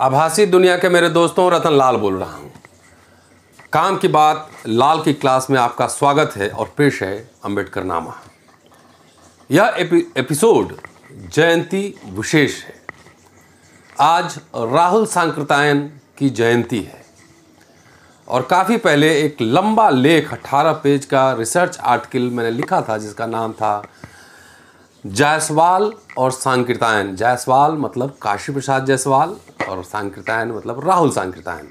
आभासी दुनिया के मेरे दोस्तों रतन लाल बोल रहा हूँ काम की बात लाल की क्लास में आपका स्वागत है और पेश है अम्बेडकर नामा यह एपि, एपिसोड जयंती विशेष है आज राहुल सांकृतायन की जयंती है और काफ़ी पहले एक लंबा लेख 18 पेज का रिसर्च आर्टिकल मैंने लिखा था जिसका नाम था जायसवाल और सांकृतायन जायसवाल मतलब काशी प्रसाद जायसवाल और सांकृतायन मतलब राहुल सांकृतायन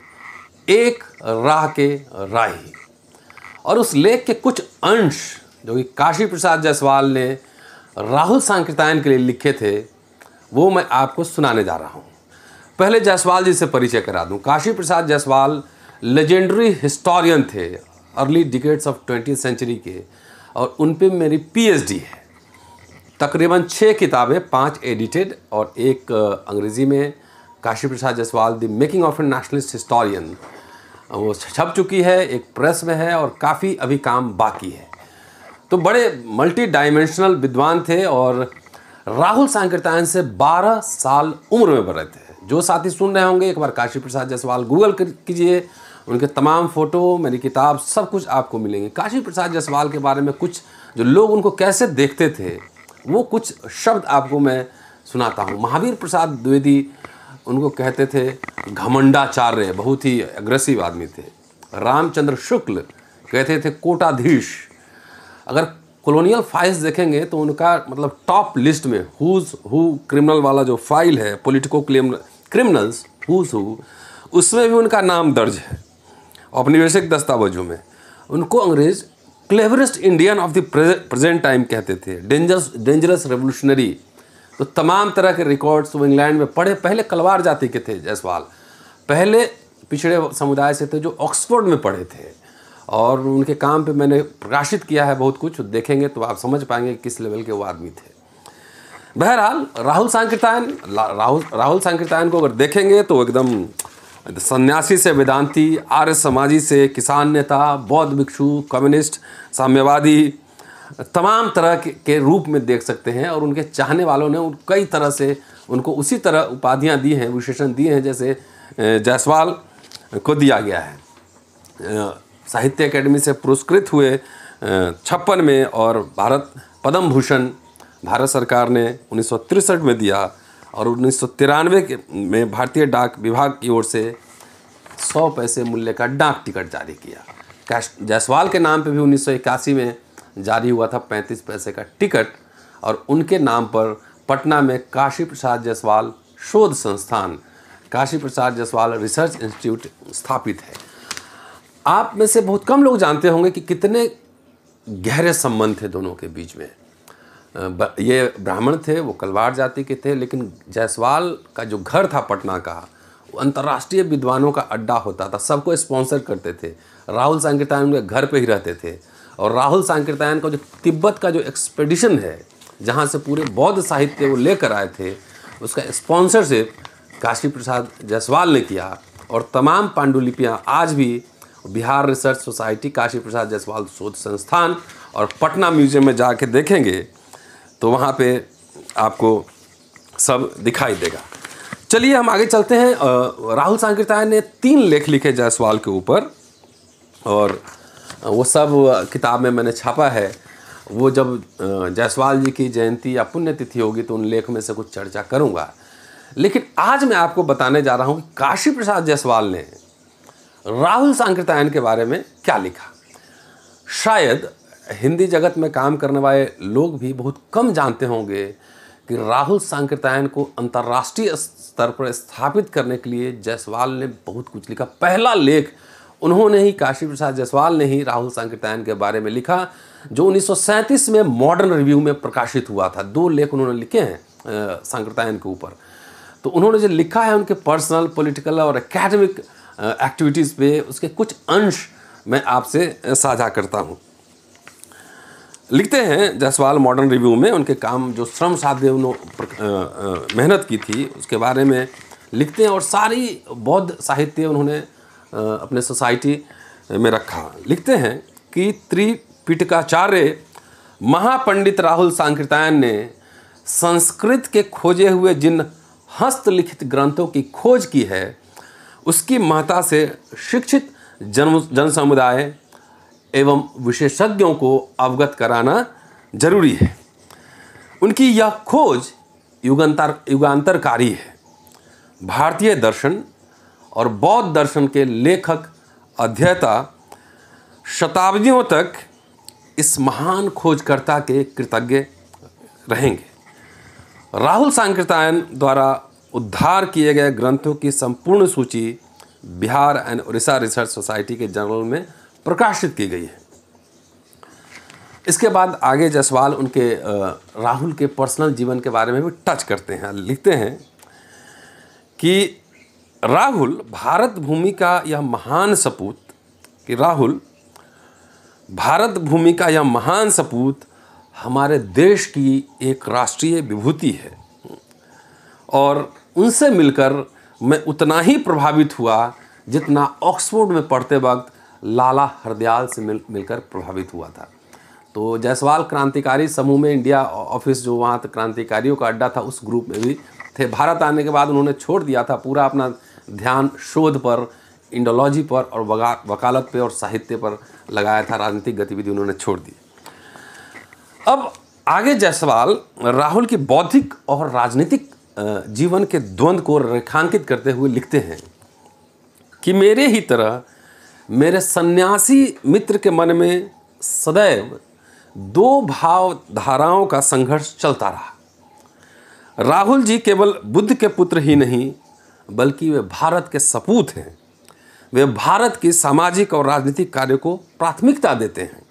एक राह के राही और उस लेख के कुछ अंश जो कि काशी प्रसाद जायसवाल ने राहुल सांकृतायन के लिए लिखे थे वो मैं आपको सुनाने जा रहा हूँ पहले जायसवाल जी से परिचय करा दूँ काशी प्रसाद जायसवाल लेजेंडरी हिस्टोरियन थे early decades of twenty century के और उन पर मेरी पीएचडी है तकरीबन छः किताबें पांच एडिटेड और एक अंग्रेज़ी में Kashi Prasad Jaswal the making of a nationalist historian वो छप चुकी है एक प्रेस में है और काफ़ी अभी काम बाकी है तो बड़े मल्टी डायमेंशनल विद्वान थे और राहुल सांकृतायन से 12 साल उम्र में बड़े थे जो साथी सुन रहे होंगे एक बार काशी प्रसाद जसवाल गूगल कीजिए उनके तमाम फ़ोटो मेरी किताब सब कुछ आपको मिलेंगे काशी प्रसाद जसवाल के बारे में कुछ जो लोग उनको कैसे देखते थे वो कुछ शब्द आपको मैं सुनाता हूँ महावीर प्रसाद द्विवेदी उनको कहते थे घमंडाचार्य बहुत ही अग्रेसिव आदमी थे रामचंद्र शुक्ल कहते थे कोटाधीश अगर कॉलोनियल फाइल्स देखेंगे तो उनका मतलब टॉप लिस्ट में हुज हु क्रिमिनल वाला जो फाइल है Politico claim criminals who's who उसमें भी उनका नाम दर्ज है औपनिवेशिक दस्तावेजों में उनको अंग्रेज cleverest Indian of the present time कहते थे डेंजरस डेंजरस रेवोल्यूशनरी तो तमाम तरह के रिकॉर्ड्स वो इंग्लैंड में पढ़े पहले कलवार जाति के थे जायसवाल पहले पिछड़े समुदाय से थे जो ऑक्सफोर्ड में पढ़े थे और उनके काम पे मैंने प्रकाशित किया है बहुत कुछ देखेंगे तो आप समझ पाएंगे किस लेवल के वो आदमी थे बहरहाल राहुल सांकृतायन राहुल राहुल सांकृतायन को अगर देखेंगे तो एकदम सन्यासी से वेदांती आर्य समाजी से किसान नेता बौद्ध भिक्षु कम्युनिस्ट साम्यवादी तमाम तरह के रूप में देख सकते हैं और उनके चाहने वालों ने उन कई तरह से उनको उसी तरह उपाधियां दी हैं विशेषण दिए हैं जैसे जायसवाल को दिया गया है साहित्य अकेडमी से पुरस्कृत हुए छप्पन में और भारत पद्म भूषण भारत सरकार ने उन्नीस में दिया और उन्नीस के में भारतीय डाक विभाग की ओर से सौ पैसे मूल्य का डाक टिकट जारी किया कैश जायसवाल के नाम पे भी उन्नीस में जारी हुआ था पैंतीस पैसे का टिकट और उनके नाम पर पटना में काशी प्रसाद जायसवाल शोध संस्थान काशी प्रसाद जायसवाल रिसर्च इंस्टीट्यूट स्थापित है आप में से बहुत कम लोग जानते होंगे कि कितने गहरे संबंध थे दोनों के बीच में ये ब्राह्मण थे वो कलवार जाति के थे लेकिन जायसवाल का जो घर था पटना का वो अंतर्राष्ट्रीय विद्वानों का अड्डा होता था सबको स्पॉन्सर करते थे राहुल सांकृत्यायन उनके घर पे ही रहते थे और राहुल सांकृतायन का जो तिब्बत का जो एक्सपेडिशन है जहाँ से पूरे बौद्ध साहित्य वो लेकर आए थे उसका स्पॉन्सरशिप काशी प्रसाद जायसवाल ने किया और तमाम पांडुलिपियाँ आज भी बिहार रिसर्च सोसाइटी काशी प्रसाद जायसवाल शोध संस्थान और पटना म्यूजियम में जाके देखेंगे तो वहाँ पे आपको सब दिखाई देगा चलिए हम आगे चलते हैं राहुल सांकृताय ने तीन लेख लिखे जायसवाल के ऊपर और वो सब किताब में मैंने छापा है वो जब जायसवाल जी की जयंती या पुण्यतिथि होगी तो उन लेख में से कुछ चर्चा करूँगा लेकिन आज मैं आपको बताने जा रहा हूँ कि काशी प्रसाद जायसवाल ने राहुल सांकृतायन के बारे में क्या लिखा शायद हिंदी जगत में काम करने वाले लोग भी बहुत कम जानते होंगे कि राहुल सांकृतायन को अंतर्राष्ट्रीय स्तर पर स्थापित करने के लिए जायसवाल ने बहुत कुछ लिखा पहला लेख उन्होंने ही काशी प्रसाद जायसवाल ने ही राहुल संकीर्तन के बारे में लिखा जो 1937 में मॉडर्न रिव्यू में प्रकाशित हुआ था दो लेख उन्होंने लिखे हैं संकीर्तन के ऊपर तो उन्होंने जो लिखा है उनके पर्सनल पॉलिटिकल और एकेडमिक एक्टिविटीज़ पे उसके कुछ अंश मैं आपसे साझा करता हूँ लिखते हैं जायसवाल मॉडर्न रिव्यू में उनके काम जो श्रम साध्य उन्होंने मेहनत की थी उसके बारे में लिखते हैं और सारी बौद्ध साहित्य उन्होंने अपने सोसाइटी में रखा लिखते हैं कि त्रिपिटकाचार्य महापंडित राहुल सांकृतायन ने संस्कृत के खोजे हुए जिन हस्तलिखित ग्रंथों की खोज की है उसकी महत्ता से शिक्षित जन जन समुदाय एवं विशेषज्ञों को अवगत कराना जरूरी है उनकी यह खोज युगंतर युगांतरकारी है भारतीय दर्शन और बौद्ध दर्शन के लेखक अध्येता शताब्दियों तक इस महान खोजकर्ता के कृतज्ञ रहेंगे राहुल सांकृतायन द्वारा उद्धार किए गए ग्रंथों की संपूर्ण सूची Bihar and Orissa research society के जर्नल में प्रकाशित की गई है इसके बाद आगे जसवाल उनके राहुल के पर्सनल जीवन के बारे में भी टच करते हैं लिखते हैं कि राहुल भारत भूमि का यह महान सपूत कि राहुल भारत भूमि का यह महान सपूत हमारे देश की एक राष्ट्रीय विभूति है और उनसे मिलकर मैं उतना ही प्रभावित हुआ जितना ऑक्सफोर्ड में पढ़ते वक्त लाला हरदयाल से मिल मिलकर प्रभावित हुआ था तो जायसवाल क्रांतिकारी समूह में इंडिया ऑफिस जो वहाँ क्रांतिकारियों का अड्डा था उस ग्रुप में भी थे भारत आने के बाद उन्होंने छोड़ दिया था पूरा अपना ध्यान शोध पर इंडोलॉजी पर और वकालत पे और साहित्य पर लगाया था राजनीतिक गतिविधि उन्होंने छोड़ दी अब आगे जायसवाल राहुल के बौद्धिक और राजनीतिक जीवन के द्वंद्व को रेखांकित करते हुए लिखते हैं कि मेरे ही तरह मेरे सन्यासी मित्र के मन में सदैव दो भावधाराओं का संघर्ष चलता रहा राहुल जी केवल बुद्ध के पुत्र ही नहीं बल्कि वे भारत के सपूत हैं वे भारत की सामाजिक और राजनीतिक कार्य को प्राथमिकता देते हैं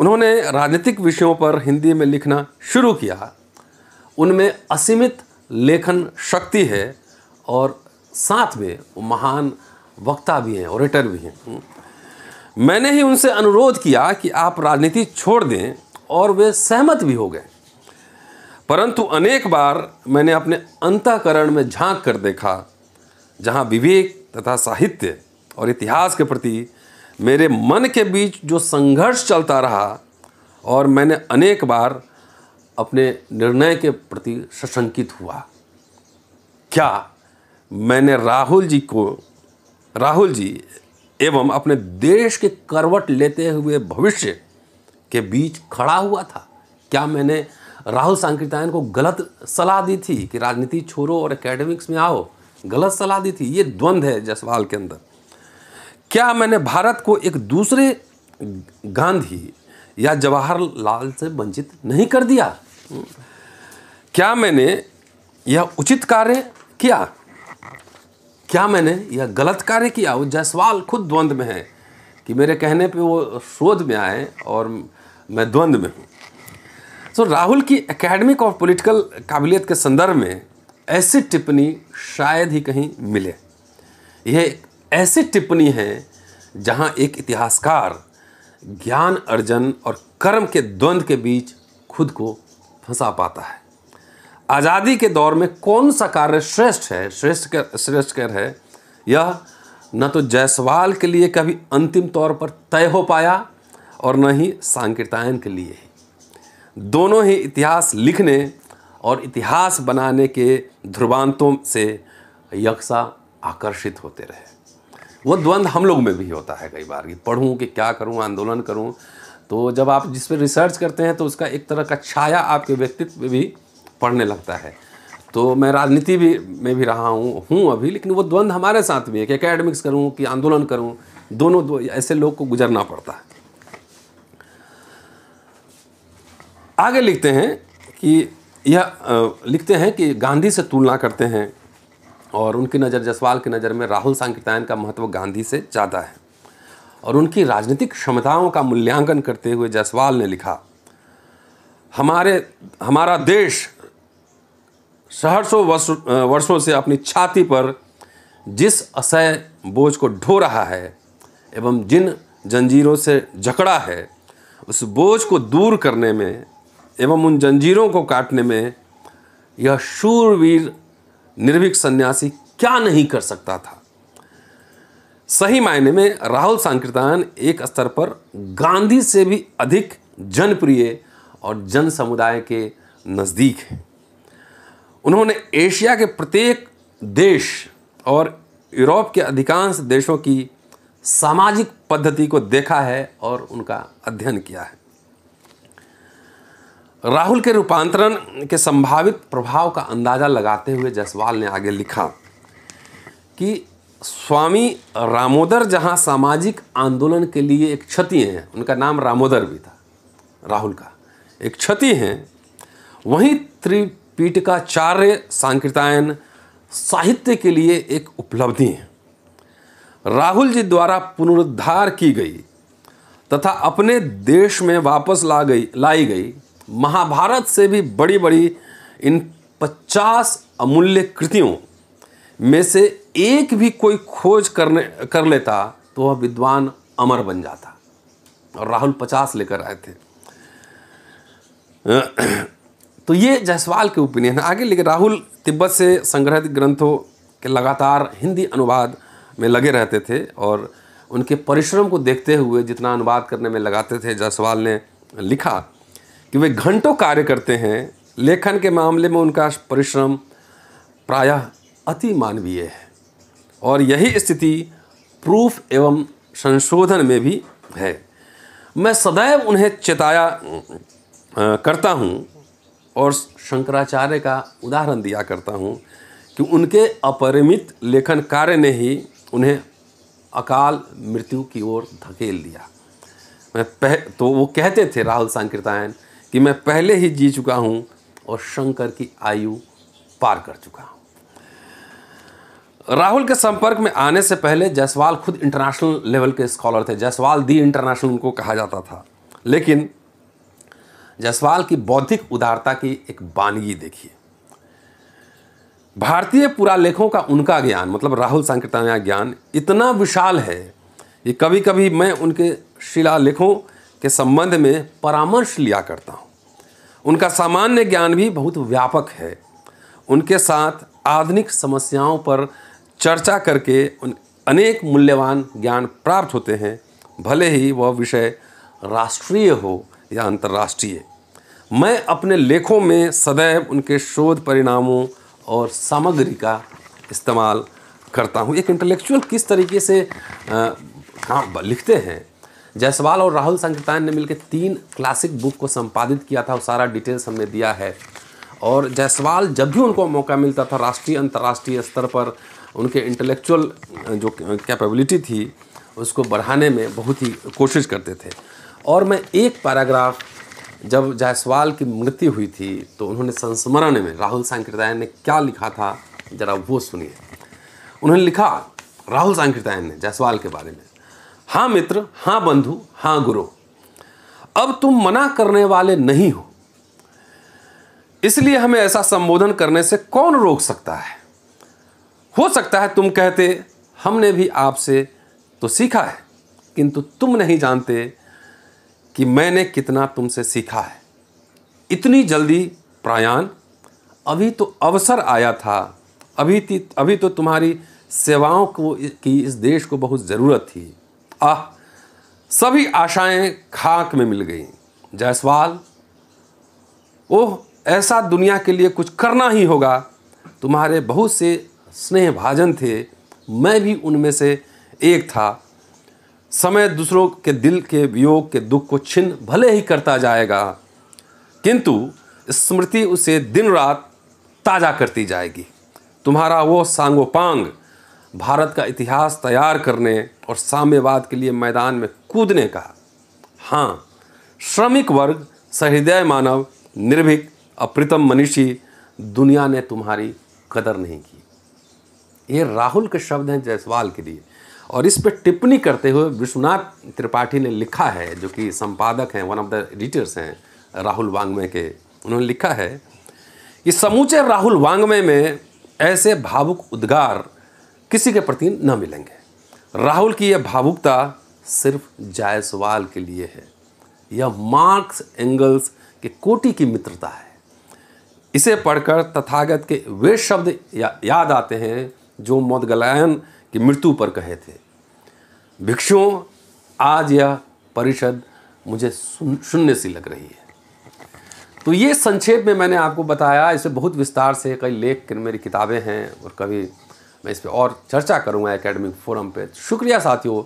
उन्होंने राजनीतिक विषयों पर हिंदी में लिखना शुरू किया उनमें असीमित लेखन शक्ति है और साथ में वो महान वक्ता भी हैं ओरेटर भी हैं मैंने ही उनसे अनुरोध किया कि आप राजनीति छोड़ दें और वे सहमत भी हो गए परंतु अनेक बार मैंने अपने अंतकरण में झांक कर देखा जहाँ विवेक तथा साहित्य और इतिहास के प्रति मेरे मन के बीच जो संघर्ष चलता रहा और मैंने अनेक बार अपने निर्णय के प्रति सशंकित हुआ क्या मैंने राहुल जी को राहुल जी एवं अपने देश के करवट लेते हुए भविष्य के बीच खड़ा हुआ था क्या मैंने राहुल सांकृतायन को गलत सलाह दी थी कि राजनीति छोड़ो और एकेडमिक्स में आओ गलत सलाह दी थी ये द्वंद्व है जसवाल के अंदर क्या मैंने भारत को एक दूसरे गांधी या जवाहरलाल से वंचित नहीं कर दिया क्या मैंने यह उचित कार्य किया क्या मैंने यह गलत कार्य किया वो जयसवाल खुद द्वंद्व में है कि मेरे कहने पे वो शोध में आए और मैं द्वंद्व में हूँ सो so, राहुल की एकेडमिक और पॉलिटिकल काबिलियत के संदर्भ में ऐसी टिप्पणी शायद ही कहीं मिले यह ऐसी टिप्पणी है जहां एक इतिहासकार ज्ञान अर्जन और कर्म के द्वंद्व के बीच खुद को फंसा पाता है आज़ादी के दौर में कौन सा कार्य श्रेष्ठ है श्रेष्ठ कर श्रेष्ठ कर है यह न तो जायसवाल के लिए कभी अंतिम तौर पर तय हो पाया और न ही सांकृतायन के लिए ही दोनों ही इतिहास लिखने और इतिहास बनाने के ध्रुवांतों से यकसा आकर्षित होते रहे वो द्वंद्व हम लोग में भी होता है कई बार कि पढ़ूँ कि क्या करूँ आंदोलन करूँ तो जब आप जिस पर रिसर्च करते हैं तो उसका एक तरह का छाया आपके व्यक्तित्व में भी पढ़ने लगता है तो मैं राजनीति भी में भी रहा हूँ हूँ अभी लेकिन वो द्वंद्व हमारे साथ भी है कि एकेडमिक्स करूँ कि आंदोलन करूँ दोनों दो, ऐसे लोग को गुजरना पड़ता है आगे लिखते हैं कि यह लिखते हैं कि गांधी से तुलना करते हैं और उनकी नज़र जसवाल की नज़र में राहुल सांकृत्यायन का महत्व गांधी से ज़्यादा है और उनकी राजनीतिक क्षमताओं का मूल्यांकन करते हुए जायसवाल ने लिखा हमारे हमारा देश सहरसों वर्षों से अपनी छाती पर जिस असह बोझ को ढो रहा है एवं जिन जंजीरों से जकड़ा है उस बोझ को दूर करने में एवं उन जंजीरों को काटने में यह शूरवीर निर्भीक सन्यासी क्या नहीं कर सकता था सही मायने में राहुल सांकृतान एक स्तर पर गांधी से भी अधिक जनप्रिय और जन समुदाय के नज़दीक हैं उन्होंने एशिया के प्रत्येक देश और यूरोप के अधिकांश देशों की सामाजिक पद्धति को देखा है और उनका अध्ययन किया है राहुल के रूपांतरण के संभावित प्रभाव का अंदाजा लगाते हुए जसवाल ने आगे लिखा कि स्वामी रामोदर जहाँ सामाजिक आंदोलन के लिए एक क्षति हैं उनका नाम रामोदर भी था राहुल का एक क्षति हैं वहीं त्रिपीठकाचार्य सांकृतायन साहित्य के लिए एक उपलब्धि है राहुल जी द्वारा पुनरुद्धार की गई तथा अपने देश में वापस ला गई लाई गई महाभारत से भी बड़ी बड़ी इन पचास अमूल्य कृतियों में से एक भी कोई खोज करने कर लेता तो वह विद्वान अमर बन जाता और राहुल पचास लेकर आए थे तो ये जायसवाल के ओपिनियन आगे लेकिन राहुल तिब्बत से संग्रहित ग्रंथों के लगातार हिंदी अनुवाद में लगे रहते थे और उनके परिश्रम को देखते हुए जितना अनुवाद करने में लगाते थे जायसवाल ने लिखा कि वे घंटों कार्य करते हैं लेखन के मामले में उनका परिश्रम प्रायः अति मानवीय है और यही स्थिति प्रूफ एवं संशोधन में भी है मैं सदैव उन्हें चेताया करता हूँ और शंकराचार्य का उदाहरण दिया करता हूँ कि उनके अपरिमित लेखन कार्य ने ही उन्हें अकाल मृत्यु की ओर धकेल दिया मैं पह तो वो कहते थे राहुल सांकृतायन कि मैं पहले ही जी चुका हूँ और शंकर की आयु पार कर चुका हूँ राहुल के संपर्क में आने से पहले जयसवाल खुद इंटरनेशनल लेवल के स्कॉलर थे जयसवाल दी इंटरनेशनल उनको कहा जाता था लेकिन जयसवाल की बौद्धिक उदारता की एक बानगी देखिए भारतीय पुरालेखों का उनका ज्ञान मतलब राहुल सांकृताना ज्ञान इतना विशाल है कि कभी कभी मैं उनके शिलालेखों के संबंध में परामर्श लिया करता हूँ उनका सामान्य ज्ञान भी बहुत व्यापक है उनके साथ आधुनिक समस्याओं पर चर्चा करके उन अनेक मूल्यवान ज्ञान प्राप्त होते हैं भले ही वह विषय राष्ट्रीय हो या अंतर्राष्ट्रीय मैं अपने लेखों में सदैव उनके शोध परिणामों और सामग्री का इस्तेमाल करता हूँ एक इंटेलेक्चुअल किस तरीके से आ, हाँ, लिखते हैं जायसवाल और राहुल संकतान ने मिलकर तीन क्लासिक बुक को संपादित किया था वो सारा डिटेल्स हमने दिया है और जायसवाल जब भी उनको मौका मिलता था राष्ट्रीय अंतर्राष्ट्रीय स्तर पर उनके इंटेलेक्चुअल जो कैपेबिलिटी थी उसको बढ़ाने में बहुत ही कोशिश करते थे और मैं एक पैराग्राफ जब जायसवाल की मृत्यु हुई थी तो उन्होंने संस्मरण में राहुल सांकृतायन ने क्या लिखा था ज़रा वो सुनिए उन्होंने लिखा राहुल सांकृतायन ने जायसवाल के बारे में हाँ मित्र हाँ बंधु हाँ गुरु अब तुम मना करने वाले नहीं हो इसलिए हमें ऐसा संबोधन करने से कौन रोक सकता है हो सकता है तुम कहते हमने भी आपसे तो सीखा है किंतु तुम नहीं जानते कि मैंने कितना तुमसे सीखा है इतनी जल्दी प्रायाण अभी तो अवसर आया था अभी अभी तो तुम्हारी सेवाओं को की इस देश को बहुत ज़रूरत थी आह सभी आशाएं खाक में मिल गईं जायसवाल ओह ऐसा दुनिया के लिए कुछ करना ही होगा तुम्हारे बहुत से स्नेह भाजन थे मैं भी उनमें से एक था समय दूसरों के दिल के वियोग के दुख को छिन्न भले ही करता जाएगा किंतु स्मृति उसे दिन रात ताज़ा करती जाएगी तुम्हारा वो सांगोपांग भारत का इतिहास तैयार करने और साम्यवाद के लिए मैदान में कूदने का हाँ श्रमिक वर्ग सहृदय मानव निर्भीक अप्रितम मनीषी दुनिया ने तुम्हारी कदर नहीं की ये राहुल के शब्द हैं जायसवाल के लिए और इस पर टिप्पणी करते हुए विश्वनाथ त्रिपाठी ने लिखा है जो कि संपादक हैं वन ऑफ द एडिटर्स हैं राहुल वांग्मय के उन्होंने लिखा है कि समूचे राहुल वांग्मय में ऐसे भावुक उद्गार किसी के प्रति न मिलेंगे राहुल की यह भावुकता सिर्फ जायसवाल के लिए है यह मार्क्स एंगल्स के कोटि की मित्रता है इसे पढ़कर तथागत के वे शब्द या, याद आते हैं जो मौदगलायन की मृत्यु पर कहे थे भिक्षुओं आज यह परिषद मुझे शून्य सी लग रही है तो ये संक्षेप में मैंने आपको बताया इसे बहुत विस्तार से कई लेख मेरी किताबें हैं और कभी मैं इस पर और चर्चा करूँगा एकेडमिक फोरम पे शुक्रिया साथियों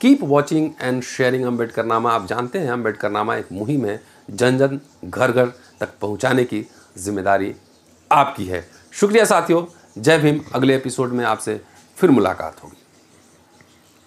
keep watching and sharing Ambedkar Nama आप जानते हैं अम्बेडकर नामा एक मुहिम है जन जन घर घर तक पहुँचाने की जिम्मेदारी आपकी है शुक्रिया साथियों जय भीम अगले एपिसोड में आपसे फिर मुलाकात होगी